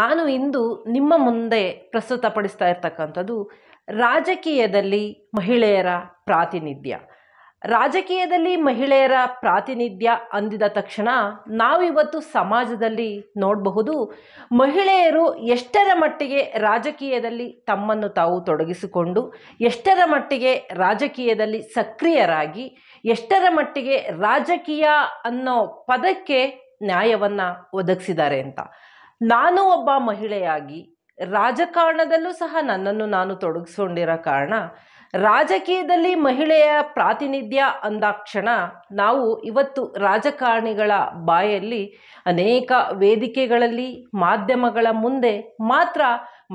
ನಾನು ಇಂದು ನಿಮ್ಮ ಮುಂದೆ ಪ್ರಸ್ತುತಪಡಿಸ್ತಾ ಇರ್ತಕ್ಕಂಥದ್ದು ರಾಜಕೀಯದಲ್ಲಿ ಮಹಿಳೆಯರ ಪ್ರಾತಿನಿಧ್ಯ ರಾಜಕೀಯದಲ್ಲಿ ಮಹಿಳೆಯರ ಪ್ರಾತಿನಿಧ್ಯ ಅಂದಿದ ತಕ್ಷಣ ನಾವಿವತ್ತು ಸಮಾಜದಲ್ಲಿ ನೋಡಬಹುದು ಮಹಿಳೆಯರು ಎಷ್ಟರ ಮಟ್ಟಿಗೆ ರಾಜಕೀಯದಲ್ಲಿ ತಮ್ಮನ್ನು ತಾವು ತೊಡಗಿಸಿಕೊಂಡು ಎಷ್ಟರ ಮಟ್ಟಿಗೆ ರಾಜಕೀಯದಲ್ಲಿ ಸಕ್ರಿಯರಾಗಿ ಎಷ್ಟರ ಮಟ್ಟಿಗೆ ರಾಜಕೀಯ ಅನ್ನೋ ಪದಕ್ಕೆ ನ್ಯಾಯವನ್ನು ಒದಗಿಸಿದ್ದಾರೆ ಅಂತ ನಾನು ಒಬ್ಬ ಮಹಿಳೆಯಾಗಿ ರಾಜಕಾರಣದಲ್ಲೂ ಸಹ ನನ್ನನ್ನು ನಾನು ತೊಡಗಿಸ್ಕೊಂಡಿರೋ ಕಾರಣ ರಾಜಕೀಯದಲ್ಲಿ ಮಹಿಳೆಯ ಪ್ರಾತಿನಿಧ್ಯ ಅಂದಾಕ್ಷಣ ನಾವು ಇವತ್ತು ರಾಜಕಾರಣಿಗಳ ಬಾಯಲ್ಲಿ ಅನೇಕ ವೇದಿಕೆಗಳಲ್ಲಿ ಮಾಧ್ಯಮಗಳ ಮುಂದೆ ಮಾತ್ರ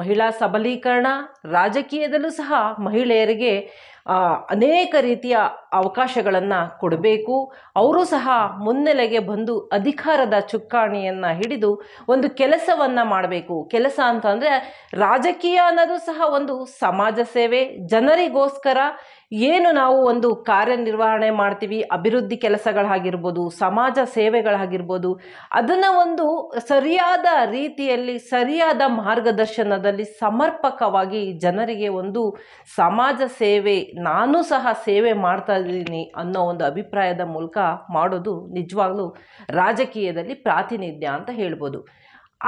ಮಹಿಳಾ ಸಬಲೀಕರಣ ರಾಜಕೀಯದಲ್ಲೂ ಸಹ ಮಹಿಳೆಯರಿಗೆ ಅನೇಕ ರೀತಿಯ ಅವಕಾಶಗಳನ್ನು ಕೊಡಬೇಕು ಅವರು ಸಹ ಮುನ್ನೆಲೆಗೆ ಬಂದು ಅಧಿಕಾರದ ಚುಕ್ಕಾಣಿಯನ್ನು ಹಿಡಿದು ಒಂದು ಕೆಲಸವನ್ನು ಮಾಡಬೇಕು ಕೆಲಸ ಅಂತಂದರೆ ರಾಜಕೀಯ ಅನ್ನೋದು ಸಹ ಒಂದು ಸಮಾಜ ಸೇವೆ ಜನರಿಗೋಸ್ಕರ ಏನು ನಾವು ಒಂದು ಕಾರ್ಯನಿರ್ವಹಣೆ ಮಾಡ್ತೀವಿ ಅಭಿವೃದ್ಧಿ ಕೆಲಸಗಳಾಗಿರ್ಬೋದು ಸಮಾಜ ಸೇವೆಗಳಾಗಿರ್ಬೋದು ಅದನ್ನು ಒಂದು ಸರಿಯಾದ ರೀತಿಯಲ್ಲಿ ಸರಿಯಾದ ಮಾರ್ಗದರ್ಶನದಲ್ಲಿ ಸಮರ್ಪಕವಾಗಿ ಜನರಿಗೆ ಒಂದು ಸಮಾಜ ಸೇವೆ ನಾನು ಸಹ ಸೇವೆ ಮಾಡ್ತಾ ಇದ್ದೀನಿ ಅನ್ನೋ ಒಂದು ಅಭಿಪ್ರಾಯದ ಮೂಲಕ ಮಾಡೋದು ನಿಜವಾಗ್ಲೂ ರಾಜಕೀಯದಲ್ಲಿ ಪ್ರಾತಿನಿಧ್ಯ ಅಂತ ಹೇಳ್ಬೋದು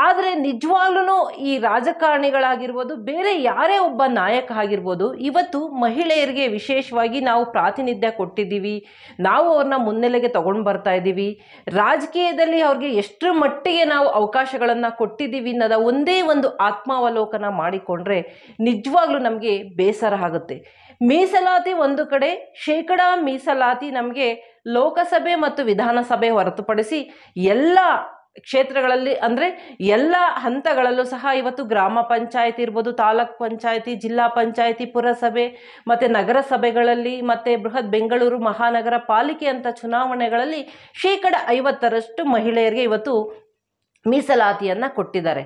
ಆದರೆ ನಿಜವಾಗ್ಲೂ ಈ ರಾಜಕಾರಣಿಗಳಾಗಿರ್ಬೋದು ಬೇರೆ ಯಾರೇ ಒಬ್ಬ ನಾಯಕ ಆಗಿರ್ಬೋದು ಇವತ್ತು ಮಹಿಳೆಯರಿಗೆ ವಿಶೇಷವಾಗಿ ನಾವು ಪ್ರಾತಿನಿಧ್ಯ ಕೊಟ್ಟಿದ್ದೀವಿ ನಾವು ಅವ್ರನ್ನ ಮುನ್ನೆಲೆಗೆ ತಗೊಂಡು ಬರ್ತಾ ಇದ್ದೀವಿ ರಾಜಕೀಯದಲ್ಲಿ ಅವ್ರಿಗೆ ಎಷ್ಟು ಮಟ್ಟಿಗೆ ನಾವು ಅವಕಾಶಗಳನ್ನು ಕೊಟ್ಟಿದ್ದೀವಿ ಅನ್ನೋದ ಒಂದೇ ಒಂದು ಆತ್ಮಾವಲೋಕನ ಮಾಡಿಕೊಂಡ್ರೆ ನಿಜವಾಗ್ಲೂ ನಮಗೆ ಬೇಸರ ಆಗುತ್ತೆ ಮೀಸಲಾತಿ ಒಂದು ಕಡೆ ಶೇಕಡಾ ಮೀಸಲಾತಿ ನಮಗೆ ಲೋಕಸಭೆ ಮತ್ತು ವಿಧಾನಸಭೆ ಹೊರತುಪಡಿಸಿ ಎಲ್ಲ ಕ್ಷೇತ್ರಗಳಲ್ಲಿ ಅಂದರೆ ಎಲ್ಲ ಹಂತಗಳಲ್ಲೂ ಸಹ ಇವತ್ತು ಗ್ರಾಮ ಪಂಚಾಯತಿ ಇರ್ಬೋದು ತಾಲೂಕ್ ಪಂಚಾಯತಿ ಜಿಲ್ಲಾ ಪಂಚಾಯತಿ ಪುರಸಭೆ ಮತ್ತು ನಗರಸಭೆಗಳಲ್ಲಿ ಮತ್ತು ಬೃಹತ್ ಬೆಂಗಳೂರು ಮಹಾನಗರ ಪಾಲಿಕೆ ಅಂತ ಚುನಾವಣೆಗಳಲ್ಲಿ ಶೇಕಡ ಐವತ್ತರಷ್ಟು ಮಹಿಳೆಯರಿಗೆ ಇವತ್ತು ಮೀಸಲಾತಿಯನ್ನು ಕೊಟ್ಟಿದ್ದಾರೆ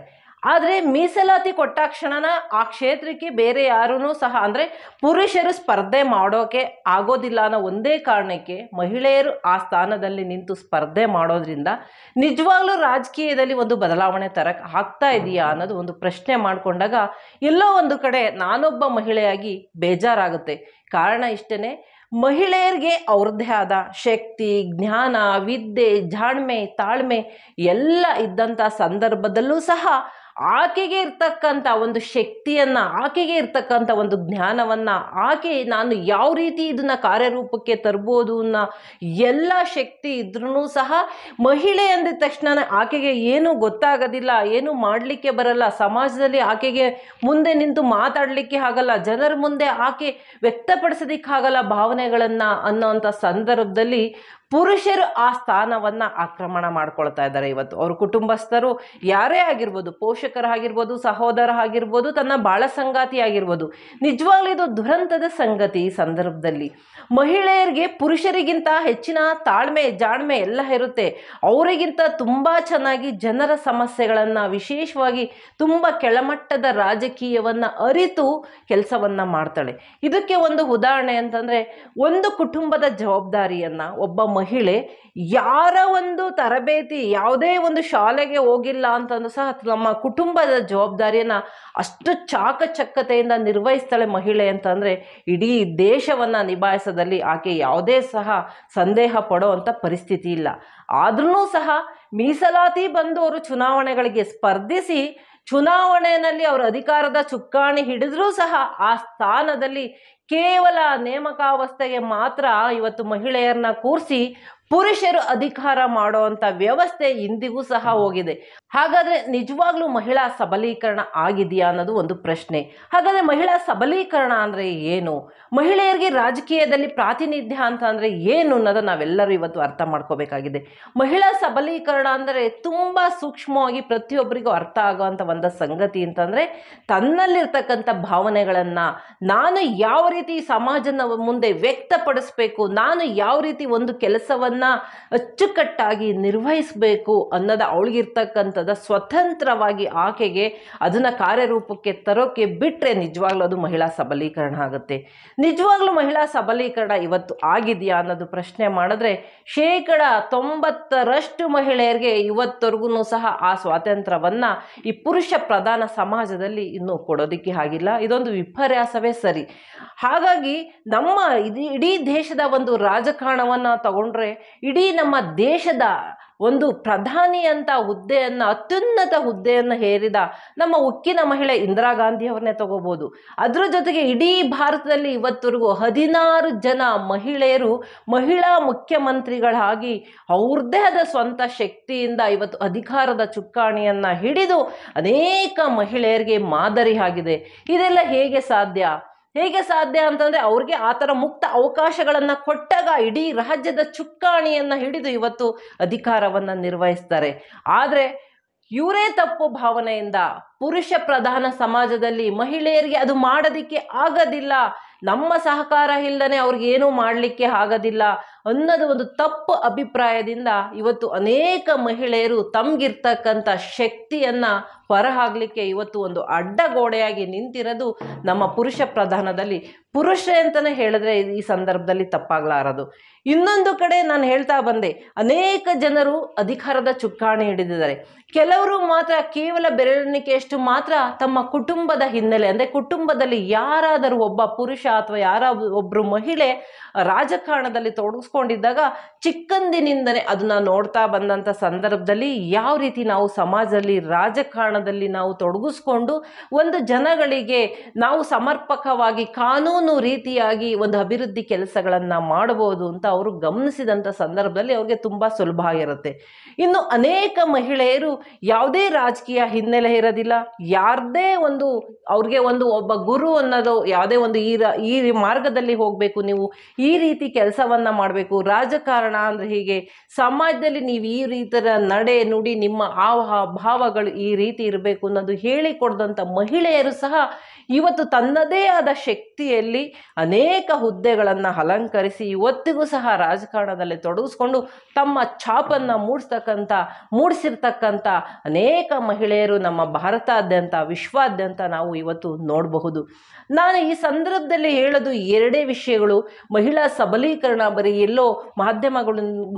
ಆದರೆ ಮೀಸಲಾತಿ ಕೊಟ್ಟಾಕ್ಷಣನ ಆ ಕ್ಷೇತ್ರಕ್ಕೆ ಬೇರೆ ಯಾರೂ ಸಹ ಅಂದರೆ ಪುರುಷರು ಸ್ಪರ್ಧೆ ಮಾಡೋಕೆ ಆಗೋದಿಲ್ಲ ಅನ್ನೋ ಒಂದೇ ಕಾರಣಕ್ಕೆ ಮಹಿಳೆಯರು ಆ ಸ್ಥಾನದಲ್ಲಿ ನಿಂತು ಸ್ಪರ್ಧೆ ಮಾಡೋದ್ರಿಂದ ನಿಜವಾಗ್ಲೂ ರಾಜಕೀಯದಲ್ಲಿ ಒಂದು ಬದಲಾವಣೆ ತರಕ್ಕೆ ಆಗ್ತಾ ಇದೆಯಾ ಅನ್ನೋದು ಒಂದು ಪ್ರಶ್ನೆ ಮಾಡಿಕೊಂಡಾಗ ಎಲ್ಲೋ ಒಂದು ಕಡೆ ನಾನೊಬ್ಬ ಮಹಿಳೆಯಾಗಿ ಬೇಜಾರಾಗುತ್ತೆ ಕಾರಣ ಇಷ್ಟೇ ಮಹಿಳೆಯರಿಗೆ ಅವ್ರದ್ದೇ ಆದ ಶಕ್ತಿ ಜ್ಞಾನ ವಿದ್ಯೆ ಜಾಣ್ಮೆ ತಾಳ್ಮೆ ಎಲ್ಲ ಇದ್ದಂಥ ಸಂದರ್ಭದಲ್ಲೂ ಸಹ ಆಕೆಗೆ ಇರ್ತಕ್ಕಂಥ ಒಂದು ಶಕ್ತಿಯನ್ನು ಆಕೆಗೆ ಇರ್ತಕ್ಕಂಥ ಒಂದು ಜ್ಞಾನವನ್ನು ಆಕೆ ನಾನು ಯಾವ ರೀತಿ ಇದನ್ನು ಕಾರ್ಯರೂಪಕ್ಕೆ ತರ್ಬೋದು ಅನ್ನೋ ಎಲ್ಲ ಶಕ್ತಿ ಇದ್ರೂ ಸಹ ಮಹಿಳೆ ಅಂದ ತಕ್ಷಣ ಆಕೆಗೆ ಏನೂ ಗೊತ್ತಾಗೋದಿಲ್ಲ ಏನೂ ಮಾಡಲಿಕ್ಕೆ ಬರಲ್ಲ ಸಮಾಜದಲ್ಲಿ ಆಕೆಗೆ ಮುಂದೆ ನಿಂತು ಮಾತಾಡಲಿಕ್ಕೆ ಆಗಲ್ಲ ಜನರ ಮುಂದೆ ಆಕೆ ವ್ಯಕ್ತಪಡಿಸೋದಿಕ್ಕಾಗಲ್ಲ ಭಾವನೆಗಳನ್ನು ಅನ್ನೋವಂಥ ಸಂದರ್ಭದಲ್ಲಿ ಪುರುಷರು ಆ ಸ್ಥಾನವನ್ನು ಆಕ್ರಮಣ ಮಾಡ್ಕೊಳ್ತಾ ಇದ್ದಾರೆ ಇವತ್ತು ಅವ್ರ ಕುಟುಂಬಸ್ಥರು ಯಾರೇ ಆಗಿರ್ಬೋದು ಪೋಷಕರಾಗಿರ್ಬೋದು ಸಹೋದರ ಆಗಿರ್ಬೋದು ತನ್ನ ಬಾಳ ಸಂಗಾತಿ ಆಗಿರ್ಬೋದು ನಿಜವಾಗ್ಲೂ ಇದು ದುರಂತದ ಸಂಗತಿ ಈ ಸಂದರ್ಭದಲ್ಲಿ ಮಹಿಳೆಯರಿಗೆ ಪುರುಷರಿಗಿಂತ ಹೆಚ್ಚಿನ ತಾಳ್ಮೆ ಜಾಣ್ಮೆ ಎಲ್ಲ ಇರುತ್ತೆ ಅವರಿಗಿಂತ ತುಂಬ ಚೆನ್ನಾಗಿ ಜನರ ಸಮಸ್ಯೆಗಳನ್ನು ವಿಶೇಷವಾಗಿ ತುಂಬ ಕೆಳಮಟ್ಟದ ರಾಜಕೀಯವನ್ನು ಅರಿತು ಕೆಲಸವನ್ನು ಮಾಡ್ತಾಳೆ ಇದಕ್ಕೆ ಒಂದು ಉದಾಹರಣೆ ಅಂತಂದರೆ ಒಂದು ಕುಟುಂಬದ ಜವಾಬ್ದಾರಿಯನ್ನು ಒಬ್ಬ ಮಹಿಳೆ ಯಾರ ಒಂದು ತರಬೇತಿ ಯಾವುದೇ ಒಂದು ಶಾಲೆಗೆ ಹೋಗಿಲ್ಲ ಅಂತಂದ್ರೂ ಸಹ ನಮ್ಮ ಕುಟುಂಬದ ಜವಾಬ್ದಾರಿಯನ್ನು ಅಷ್ಟು ಚಾಕಚಕ್ಕತೆಯಿಂದ ನಿರ್ವಹಿಸ್ತಾಳೆ ಮಹಿಳೆ ಅಂತಂದರೆ ಇಡೀ ದೇಶವನ್ನು ನಿಭಾಯಿಸದಲ್ಲಿ ಆಕೆ ಯಾವುದೇ ಸಹ ಸಂದೇಹ ಪಡೋ ಅಂಥ ಪರಿಸ್ಥಿತಿ ಇಲ್ಲ ಆದ್ರೂ ಸಹ ಮೀಸಲಾತಿ ಬಂದವರು ಚುನಾವಣೆಗಳಿಗೆ ಸ್ಪರ್ಧಿಸಿ ಚುನಾವಣೆಯಲ್ಲಿ ಅವರ ಅಧಿಕಾರದ ಚುಕ್ಕಾಣಿ ಹಿಡಿದ್ರೂ ಸಹ ಆ ಸ್ಥಾನದಲ್ಲಿ ಕೇವಲ ನೇಮಕಾವಸ್ಥೆಗೆ ಮಾತ್ರ ಇವತ್ತು ಮಹಿಳೆಯರನ್ನ ಕೂರಿಸಿ ಪುರುಷರು ಅಧಿಕಾರ ಮಾಡುವಂಥ ವ್ಯವಸ್ಥೆ ಇಂದಿಗೂ ಸಹ ಹೋಗಿದೆ ಹಾಗಾದರೆ ನಿಜವಾಗ್ಲೂ ಮಹಿಳಾ ಸಬಲೀಕರಣ ಆಗಿದೆಯಾ ಅನ್ನೋದು ಒಂದು ಪ್ರಶ್ನೆ ಹಾಗಾದರೆ ಮಹಿಳಾ ಸಬಲೀಕರಣ ಅಂದರೆ ಏನು ಮಹಿಳೆಯರಿಗೆ ರಾಜಕೀಯದಲ್ಲಿ ಪ್ರಾತಿನಿಧ್ಯ ಅಂತ ಅಂದರೆ ಏನು ಅನ್ನೋದು ನಾವೆಲ್ಲರೂ ಇವತ್ತು ಅರ್ಥ ಮಾಡ್ಕೋಬೇಕಾಗಿದೆ ಮಹಿಳಾ ಸಬಲೀಕರಣ ಅಂದರೆ ತುಂಬ ಸೂಕ್ಷ್ಮವಾಗಿ ಪ್ರತಿಯೊಬ್ಬರಿಗೂ ಅರ್ಥ ಆಗುವಂಥ ಒಂದು ಸಂಗತಿ ಅಂತಂದರೆ ತನ್ನಲ್ಲಿರ್ತಕ್ಕಂಥ ಭಾವನೆಗಳನ್ನು ನಾನು ಯಾವ ರೀತಿ ಸಮಾಜನ ಮುಂದೆ ವ್ಯಕ್ತಪಡಿಸಬೇಕು ನಾನು ಯಾವ ರೀತಿ ಒಂದು ಕೆಲಸವನ್ನು ಅಚ್ಚುಕಟ್ಟಾಗಿ ನಿರ್ವಹಿಸಬೇಕು ಅನ್ನೋದು ಅವಳಿಗಿರ್ತಕ್ಕಂಥ ಅನ್ನುವಂಥದ್ದು ಸ್ವತಂತ್ರವಾಗಿ ಆಕೆಗೆ ಅದನ್ನು ಕಾರ್ಯರೂಪಕ್ಕೆ ತರೋಕೆ ಬಿಟ್ಟರೆ ನಿಜವಾಗ್ಲೂ ಅದು ಮಹಿಳಾ ಸಬಲೀಕರಣ ಆಗುತ್ತೆ ನಿಜವಾಗ್ಲೂ ಮಹಿಳಾ ಸಬಲೀಕರಣ ಇವತ್ತು ಆಗಿದೆಯಾ ಅನ್ನೋದು ಪ್ರಶ್ನೆ ಮಾಡಿದ್ರೆ ಶೇಕಡ ತೊಂಬತ್ತರಷ್ಟು ಮಹಿಳೆಯರಿಗೆ ಇವತ್ತವರೆಗೂ ಸಹ ಆ ಸ್ವಾತಂತ್ರ್ಯವನ್ನು ಈ ಪುರುಷ ಪ್ರಧಾನ ಸಮಾಜದಲ್ಲಿ ಇನ್ನೂ ಕೊಡೋದಕ್ಕೆ ಆಗಿಲ್ಲ ಇದೊಂದು ವಿಪರ್ಯಾಸವೇ ಸರಿ ಹಾಗಾಗಿ ನಮ್ಮ ಇಡೀ ದೇಶದ ಒಂದು ರಾಜಕಾರಣವನ್ನು ತಗೊಂಡ್ರೆ ಇಡೀ ನಮ್ಮ ದೇಶದ ಒಂದು ಪ್ರಧಾನಿಯಂತ ಹುದ್ದೆಯನ್ನು ಅತ್ಯುನ್ನತ ಹುದ್ದೆಯನ್ನು ಹೇರಿದ ನಮ್ಮ ಉಕ್ಕಿನ ಮಹಿಳೆ ಇಂದಿರಾ ಗಾಂಧಿಯವರನ್ನೇ ತಗೋಬೋದು ಅದರ ಜೊತೆಗೆ ಇಡೀ ಭಾರತದಲ್ಲಿ ಇವತ್ತರೆಗೂ ಹದಿನಾರು ಜನ ಮಹಿಳೆಯರು ಮಹಿಳಾ ಮುಖ್ಯಮಂತ್ರಿಗಳಾಗಿ ಅವ್ರದ್ದೇ ಆದ ಸ್ವಂತ ಶಕ್ತಿಯಿಂದ ಇವತ್ತು ಅಧಿಕಾರದ ಚುಕ್ಕಾಣಿಯನ್ನು ಹಿಡಿದು ಅನೇಕ ಮಹಿಳೆಯರಿಗೆ ಮಾದರಿ ಆಗಿದೆ ಇದೆಲ್ಲ ಹೇಗೆ ಸಾಧ್ಯ ಹೇಗೆ ಸಾಧ್ಯ ಅಂತಂದ್ರೆ ಅವ್ರಿಗೆ ಆ ಥರ ಮುಕ್ತ ಅವಕಾಶಗಳನ್ನು ಕೊಟ್ಟಾಗ ಇಡೀ ರಾಜ್ಯದ ಚುಕ್ಕಾಣಿಯನ್ನು ಹಿಡಿದು ಇವತ್ತು ಅಧಿಕಾರವನ್ನು ನಿರ್ವಹಿಸ್ತಾರೆ ಆದರೆ ಇವರೇ ತಪ್ಪು ಭಾವನೆಯಿಂದ ಪುರುಷ ಪ್ರಧಾನ ಸಮಾಜದಲ್ಲಿ ಮಹಿಳೆಯರಿಗೆ ಅದು ಮಾಡೋದಿಕ್ಕೆ ಆಗೋದಿಲ್ಲ ನಮ್ಮ ಸಹಕಾರ ಇಲ್ಲದೇ ಅವ್ರಿಗೆ ಏನೂ ಮಾಡಲಿಕ್ಕೆ ಆಗೋದಿಲ್ಲ ಅನ್ನೋದು ಒಂದು ತಪ್ಪು ಅಭಿಪ್ರಾಯದಿಂದ ಇವತ್ತು ಅನೇಕ ಮಹಿಳೆಯರು ತಮ್ಗಿರ್ತಕ್ಕಂಥ ಶಕ್ತಿಯನ್ನು ಹೊರಹಾಗಲಿಕ್ಕೆ ಇವತ್ತು ಒಂದು ಅಡ್ಡಗೋಡೆಯಾಗಿ ನಿಂತಿರೋದು ನಮ್ಮ ಪುರುಷ ಪ್ರಧಾನದಲ್ಲಿ ಪುರುಷ ಅಂತಲೇ ಹೇಳಿದ್ರೆ ಈ ಸಂದರ್ಭದಲ್ಲಿ ತಪ್ಪಾಗಲಾರದು ಇನ್ನೊಂದು ಕಡೆ ನಾನು ಹೇಳ್ತಾ ಬಂದೆ ಅನೇಕ ಜನರು ಅಧಿಕಾರದ ಚುಕ್ಕಾಣಿ ಹಿಡಿದಿದ್ದಾರೆ ಕೆಲವರು ಮಾತ್ರ ಕೇವಲ ಬೆರಳೆಣಿಕೆಯಷ್ಟು ಮಾತ್ರ ತಮ್ಮ ಕುಟುಂಬದ ಹಿನ್ನೆಲೆ ಅಂದರೆ ಕುಟುಂಬದಲ್ಲಿ ಯಾರಾದರೂ ಒಬ್ಬ ಪುರುಷ ಅಥವಾ ಯಾರ ಒಬ್ಬರು ಮಹಿಳೆ ರಾಜಕಾರಣದಲ್ಲಿ ತೊಡಗಿಸ್ ಕೊಂಡಿದ್ದಾಗ ಚಿಕ್ಕಂದಿನಿಂದನೇ ಅದನ್ನ ನೋಡ್ತಾ ಬಂದಂಥ ಸಂದರ್ಭದಲ್ಲಿ ಯಾವ ರೀತಿ ನಾವು ಸಮಾಜದಲ್ಲಿ ರಾಜಕಾರಣದಲ್ಲಿ ನಾವು ತೊಡಗಿಸ್ಕೊಂಡು ಒಂದು ಜನಗಳಿಗೆ ನಾವು ಸಮರ್ಪಕವಾಗಿ ಕಾನೂನು ರೀತಿಯಾಗಿ ಒಂದು ಅಭಿವೃದ್ಧಿ ಕೆಲಸಗಳನ್ನು ಮಾಡಬಹುದು ಅಂತ ಅವರು ಗಮನಿಸಿದಂಥ ಸಂದರ್ಭದಲ್ಲಿ ಅವ್ರಿಗೆ ತುಂಬ ಸುಲಭ ಆಗಿರುತ್ತೆ ಇನ್ನು ಅನೇಕ ಮಹಿಳೆಯರು ಯಾವುದೇ ರಾಜಕೀಯ ಹಿನ್ನೆಲೆ ಇರೋದಿಲ್ಲ ಯಾರದೇ ಒಂದು ಅವ್ರಿಗೆ ಒಂದು ಒಬ್ಬ ಗುರು ಅನ್ನೋದು ಯಾವುದೇ ಒಂದು ಈ ಈ ಮಾರ್ಗದಲ್ಲಿ ಹೋಗಬೇಕು ನೀವು ಈ ರೀತಿ ಕೆಲಸವನ್ನ ಮಾಡಬೇಕು ಮಾಡಬೇಕು ರಾಜಕಾರಣ ಅಂದರೆ ಹೀಗೆ ಸಮಾಜದಲ್ಲಿ ನೀವು ಈ ರೀತಿಯ ನಡೆ ನುಡಿ ನಿಮ್ಮ ಆ ಭಾವಗಳು ಈ ರೀತಿ ಇರಬೇಕು ಅನ್ನೋದು ಹೇಳಿಕೊಡ್ದಂಥ ಮಹಿಳೆಯರು ಸಹ ಇವತ್ತು ತನ್ನದೇ ಆದ ಶಕ್ತಿಯಲ್ಲಿ ಅನೇಕ ಹುದ್ದೆಗಳನ್ನು ಅಲಂಕರಿಸಿ ಇವತ್ತಿಗೂ ಸಹ ರಾಜಕಾರಣದಲ್ಲಿ ತೊಡಗಿಸ್ಕೊಂಡು ತಮ್ಮ ಛಾಪನ್ನು ಮೂಡಿಸ್ತಕ್ಕಂಥ ಮೂಡಿಸಿರ್ತಕ್ಕಂಥ ಅನೇಕ ಮಹಿಳೆಯರು ನಮ್ಮ ಭಾರತಾದ್ಯಂತ ವಿಶ್ವಾದ್ಯಂತ ನಾವು ಇವತ್ತು ನೋಡಬಹುದು ನಾನು ಈ ಸಂದರ್ಭದಲ್ಲಿ ಹೇಳೋದು ಎರಡೇ ವಿಷಯಗಳು ಮಹಿಳಾ ಸಬಲೀಕರಣ ಬರೀ ಎಲ್ಲೋ ಮಾಧ್ಯಮಗಳ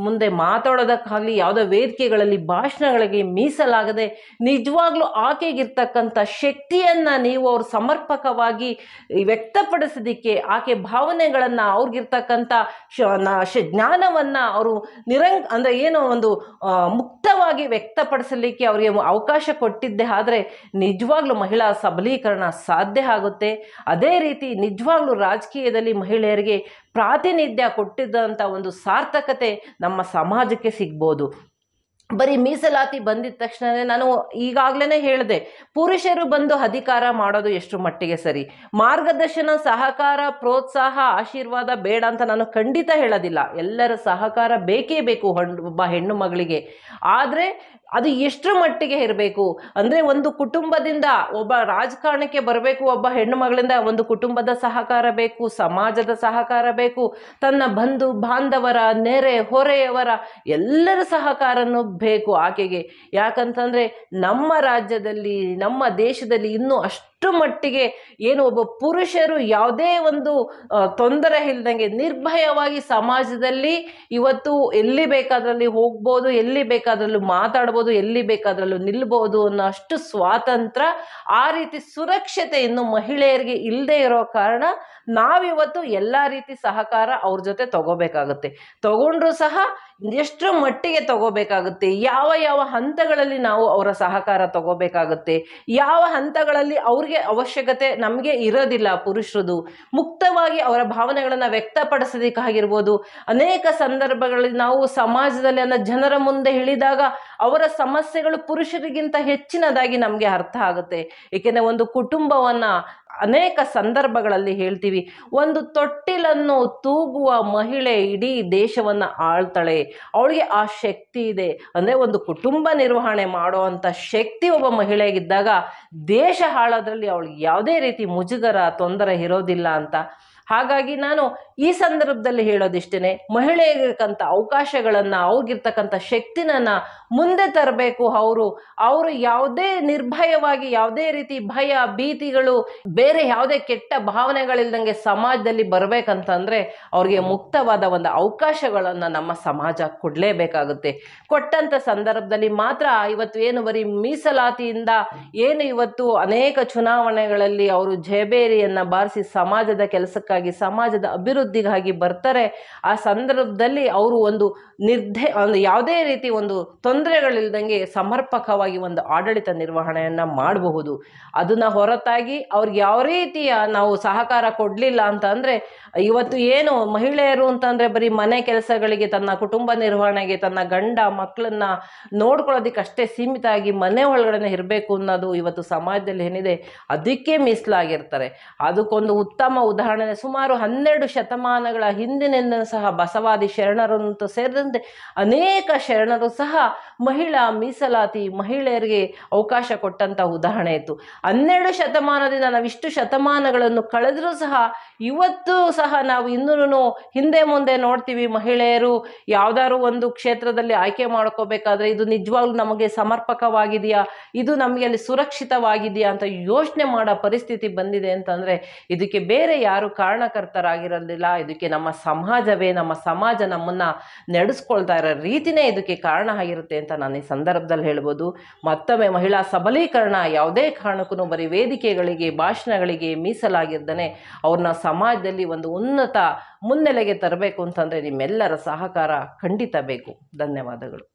ಮುಂದೆ ಮಾತಾಡೋದಕ್ಕಾಗಲಿ ಯಾವುದೋ ವೇದಿಕೆಗಳಲ್ಲಿ ಭಾಷಣಗಳಿಗೆ ಮೀಸಲಾಗದೆ ನಿಜವಾಗ್ಲೂ ಆಕೆಗಿರ್ತಕ್ಕಂಥ ಶಕ್ತಿಯನ್ನು ನೀವು ಅವ್ರು ಸಮರ್ಪ ಸಮರ್ಪಕವಾಗಿ ವ್ಯಕ್ತಪಡಿಸೋದಕ್ಕೆ ಆಕೆ ಭಾವನೆಗಳನ್ನು ಅವ್ರಿಗಿರ್ತಕ್ಕಂಥ ಜ್ಞಾನವನ್ನು ಅವರು ನಿರಂ ಅಂದರೆ ಏನೋ ಒಂದು ಮುಕ್ತವಾಗಿ ವ್ಯಕ್ತಪಡಿಸಲಿಕ್ಕೆ ಅವರಿಗೆ ಅವಕಾಶ ಕೊಟ್ಟಿದ್ದೆ ಆದರೆ ನಿಜವಾಗ್ಲೂ ಮಹಿಳಾ ಸಬಲೀಕರಣ ಸಾಧ್ಯ ಆಗುತ್ತೆ ಅದೇ ರೀತಿ ನಿಜವಾಗ್ಲೂ ರಾಜಕೀಯದಲ್ಲಿ ಮಹಿಳೆಯರಿಗೆ ಪ್ರಾತಿನಿಧ್ಯ ಕೊಟ್ಟಿದ್ದಂಥ ಒಂದು ಸಾರ್ಥಕತೆ ನಮ್ಮ ಸಮಾಜಕ್ಕೆ ಸಿಗ್ಬೋದು ಬರೀ ಮೀಸಲಾತಿ ಬಂದಿದ ತಕ್ಷಣವೇ ನಾನು ಈಗಾಗಲೇ ಹೇಳಿದೆ ಪುರುಷರು ಬಂದು ಅಧಿಕಾರ ಮಾಡೋದು ಎಷ್ಟು ಮಟ್ಟಿಗೆ ಸರಿ ಮಾರ್ಗದರ್ಶನ ಸಹಕಾರ ಪ್ರೋತ್ಸಾಹ ಆಶೀರ್ವಾದ ಬೇಡ ಅಂತ ನಾನು ಖಂಡಿತ ಹೇಳೋದಿಲ್ಲ ಎಲ್ಲರ ಸಹಕಾರ ಬೇಕೇ ಬೇಕು ಒಬ್ಬ ಹೆಣ್ಣು ಮಗಳಿಗೆ ಆದರೆ ಅದು ಎಷ್ಟು ಮಟ್ಟಿಗೆ ಇರಬೇಕು ಅಂದರೆ ಒಂದು ಕುಟುಂಬದಿಂದ ಒಬ್ಬ ರಾಜಕಾರಣಕ್ಕೆ ಬರಬೇಕು ಒಬ್ಬ ಹೆಣ್ಣು ಮಗಳಿಂದ ಒಂದು ಕುಟುಂಬದ ಸಹಕಾರ ಬೇಕು ಸಮಾಜದ ಸಹಕಾರ ಬೇಕು ತನ್ನ ಬಂಧು ಬಾಂಧವರ ನೆರೆ ಹೊರೆಯವರ ಎಲ್ಲರ ಸಹಕಾರನೂ ಬೇಕು ಆಕೆಗೆ ಯಾಕಂತಂದರೆ ನಮ್ಮ ರಾಜ್ಯದಲ್ಲಿ ನಮ್ಮ ದೇಶದಲ್ಲಿ ಇನ್ನೂ ಅಷ್ಟು ಎಷ್ಟು ಮಟ್ಟಿಗೆ ಏನು ಒಬ್ಬ ಪುರುಷರು ಯಾವುದೇ ಒಂದು ತೊಂದರೆ ಇಲ್ದಂಗೆ ನಿರ್ಭಯವಾಗಿ ಸಮಾಜದಲ್ಲಿ ಇವತ್ತು ಎಲ್ಲಿ ಬೇಕಾದ್ರಲ್ಲಿ ಹೋಗ್ಬೋದು ಎಲ್ಲಿ ಬೇಕಾದ್ರಲ್ಲೂ ಮಾತಾಡ್ಬೋದು ಎಲ್ಲಿ ಬೇಕಾದ್ರಲ್ಲೂ ನಿಲ್ಬೋದು ಅನ್ನೋ ಅಷ್ಟು ಸ್ವಾತಂತ್ರ್ಯ ಆ ರೀತಿ ಸುರಕ್ಷತೆ ಇನ್ನು ಮಹಿಳೆಯರಿಗೆ ಇಲ್ಲದೆ ಇರೋ ಕಾರಣ ನಾವಿವತ್ತು ಎಲ್ಲ ರೀತಿ ಸಹಕಾರ ಅವ್ರ ಜೊತೆ ತಗೋಬೇಕಾಗುತ್ತೆ ತಗೊಂಡ್ರು ಸಹ ಎಷ್ಟು ಮಟ್ಟಿಗೆ ತಗೋಬೇಕಾಗುತ್ತೆ ಯಾವ ಯಾವ ಹಂತಗಳಲ್ಲಿ ನಾವು ಅವರ ಸಹಕಾರ ತಗೋಬೇಕಾಗುತ್ತೆ ಯಾವ ಹಂತಗಳಲ್ಲಿ ಅವ್ರಿಗೆ ಅವಶ್ಯಕತೆ ನಮಗೆ ಇರೋದಿಲ್ಲ ಪುರುಷರದು ಮುಕ್ತವಾಗಿ ಅವರ ಭಾವನೆಗಳನ್ನು ವ್ಯಕ್ತಪಡಿಸೋದಕ್ಕಾಗಿರ್ಬೋದು ಅನೇಕ ಸಂದರ್ಭಗಳಲ್ಲಿ ನಾವು ಸಮಾಜದಲ್ಲಿ ಅನ್ನೋ ಜನರ ಮುಂದೆ ಹೇಳಿದಾಗ ಅವರ ಸಮಸ್ಯೆಗಳು ಪುರುಷರಿಗಿಂತ ಹೆಚ್ಚಿನದಾಗಿ ನಮಗೆ ಅರ್ಥ ಆಗುತ್ತೆ ಏಕೆಂದರೆ ಒಂದು ಕುಟುಂಬವನ್ನು ಅನೇಕ ಸಂದರ್ಭಗಳಲ್ಲಿ ಹೇಳ್ತೀವಿ ಒಂದು ತೊಟ್ಟಿಲನ್ನು ತೂಗುವ ಮಹಿಳೆ ಇಡೀ ದೇಶವನ್ನು ಆಳ್ತಾಳೆ ಅವಳಿಗೆ ಆ ಶಕ್ತಿ ಇದೆ ಅಂದರೆ ಒಂದು ಕುಟುಂಬ ನಿರ್ವಹಣೆ ಮಾಡುವಂತ ಶಕ್ತಿ ಒಬ್ಬ ಮಹಿಳೆಗಿದ್ದಾಗ ದೇಶ ಹಾಳೋದ್ರಲ್ಲಿ ಅವಳಿಗೆ ಯಾವುದೇ ರೀತಿ ಮುಜುಗರ ತೊಂದರೆ ಇರೋದಿಲ್ಲ ಅಂತ ಹಾಗಾಗಿ ನಾನು ಈ ಸಂದರ್ಭದಲ್ಲಿ ಹೇಳೋದಿಷ್ಟೇನೆ ಮಹಿಳೆಯರಿಗಿರ್ತಕ್ಕಂಥ ಅವಕಾಶಗಳನ್ನು ಅವ್ರಿಗಿರ್ತಕ್ಕಂಥ ಶಕ್ತಿನ ಮುಂದೆ ತರಬೇಕು ಅವರು ಅವರು ಯಾವುದೇ ನಿರ್ಭಯವಾಗಿ ಯಾವುದೇ ರೀತಿ ಭಯ ಭೀತಿಗಳು ಬೇರೆ ಯಾವುದೇ ಕೆಟ್ಟ ಭಾವನೆಗಳಿಲ್ದಂಗೆ ಸಮಾಜದಲ್ಲಿ ಬರಬೇಕಂತಂದರೆ ಅವ್ರಿಗೆ ಮುಕ್ತವಾದ ಒಂದು ಅವಕಾಶಗಳನ್ನು ನಮ್ಮ ಸಮಾಜ ಕೊಡಲೇಬೇಕಾಗುತ್ತೆ ಕೊಟ್ಟಂಥ ಸಂದರ್ಭದಲ್ಲಿ ಮಾತ್ರ ಇವತ್ತು ಏನು ಬರೀ ಮೀಸಲಾತಿಯಿಂದ ಏನು ಇವತ್ತು ಅನೇಕ ಚುನಾವಣೆಗಳಲ್ಲಿ ಅವರು ಜಯಬೇರಿಯನ್ನು ಬಾರಿಸಿ ಸಮಾಜದ ಕೆಲಸಕ್ಕಾಗಿ ಸಮಾಜಕ್ಕಾಗಿ ಸಮಾಜದ ಅಭಿವೃದ್ಧಿಗಾಗಿ ಬರ್ತಾರೆ ಆ ಸಂದರ್ಭದಲ್ಲಿ ಅವರು ಒಂದು ನಿರ್ದೇ ಒಂದು ಯಾವುದೇ ರೀತಿ ಒಂದು ತೊಂದರೆಗಳಿಲ್ದಂಗೆ ಸಮರ್ಪಕವಾಗಿ ಒಂದು ಆಡಳಿತ ನಿರ್ವಹಣೆಯನ್ನು ಮಾಡಬಹುದು ಅದನ್ನು ಹೊರತಾಗಿ ಅವ್ರಿಗೆ ಯಾವ ರೀತಿಯ ನಾವು ಸಹಕಾರ ಕೊಡಲಿಲ್ಲ ಅಂತ ಇವತ್ತು ಏನು ಮಹಿಳೆಯರು ಅಂತಂದರೆ ಬರೀ ಮನೆ ಕೆಲಸಗಳಿಗೆ ತನ್ನ ಕುಟುಂಬ ನಿರ್ವಹಣೆಗೆ ತನ್ನ ಗಂಡ ಮಕ್ಕಳನ್ನ ಅಷ್ಟೇ ಸೀಮಿತ ಆಗಿ ಮನೆ ಒಳಗಡೆ ಇರಬೇಕು ಅನ್ನೋದು ಇವತ್ತು ಸಮಾಜದಲ್ಲಿ ಏನಿದೆ ಅದಕ್ಕೆ ಮೀಸಲಾಗಿರ್ತಾರೆ ಅದಕ್ಕೊಂದು ಉತ್ತಮ ಉದಾಹರಣೆ ಸುಮಾರು ಹನ್ನೆರಡು ಶತಮಾನಗಳ ಹಿಂದಿನಿಂದ ಸಹ ಬಸವಾದಿ ಶರಣರಂತೂ ಸೇರಿದಂತೆ ಅನೇಕ ಶರಣರು ಸಹ ಮಹಿಳಾ ಮೀಸಲಾತಿ ಮಹಿಳೆಯರಿಗೆ ಅವಕಾಶ ಕೊಟ್ಟಂತ ಉದಾಹರಣೆ ಇತ್ತು ಹನ್ನೆರಡು ಶತಮಾನದಿಂದ ನಾವಿಷ್ಟು ಶತಮಾನಗಳನ್ನು ಕಳೆದರೂ ಸಹ ಇವತ್ತು ಸಹ ನಾವು ಇನ್ನೂ ಹಿಂದೆ ಮುಂದೆ ನೋಡ್ತೀವಿ ಮಹಿಳೆಯರು ಯಾವ್ದಾದ್ರು ಒಂದು ಕ್ಷೇತ್ರದಲ್ಲಿ ಆಯ್ಕೆ ಮಾಡ್ಕೋಬೇಕಾದ್ರೆ ಇದು ನಿಜವಾಗ್ಲೂ ನಮಗೆ ಸಮರ್ಪಕವಾಗಿದೆಯಾ ಇದು ನಮಗೆ ಅಲ್ಲಿ ಸುರಕ್ಷಿತವಾಗಿದೆಯಾ ಅಂತ ಯೋಚನೆ ಮಾಡೋ ಪರಿಸ್ಥಿತಿ ಬಂದಿದೆ ಅಂತಂದರೆ ಇದಕ್ಕೆ ಬೇರೆ ಯಾರು ಕಾರಣ ಕಾರಣಕರ್ತರಾಗಿರಲಿಲ್ಲ ಇದಕ್ಕೆ ನಮ್ಮ ಸಮಾಜವೇ ನಮ್ಮ ಸಮಾಜ ನಮ್ಮನ್ನು ನಡೆಸ್ಕೊಳ್ತಾ ಇರೋ ರೀತಿನೇ ಇದಕ್ಕೆ ಕಾರಣ ಆಗಿರುತ್ತೆ ಅಂತ ನಾನು ಈ ಸಂದರ್ಭದಲ್ಲಿ ಹೇಳ್ಬೋದು ಮತ್ತೊಮ್ಮೆ ಮಹಿಳಾ ಸಬಲೀಕರಣ ಯಾವುದೇ ಕಾರಣಕ್ಕೂ ಬರೀ ವೇದಿಕೆಗಳಿಗೆ ಭಾಷಣಗಳಿಗೆ ಮೀಸಲಾಗಿರ್ದನೆ ಅವ್ರನ್ನ ಸಮಾಜದಲ್ಲಿ ಒಂದು ಉನ್ನತ ಮುನ್ನೆಲೆಗೆ ತರಬೇಕು ಅಂತಂದರೆ ನಿಮ್ಮೆಲ್ಲರ ಸಹಕಾರ ಖಂಡಿತ ಬೇಕು ಧನ್ಯವಾದಗಳು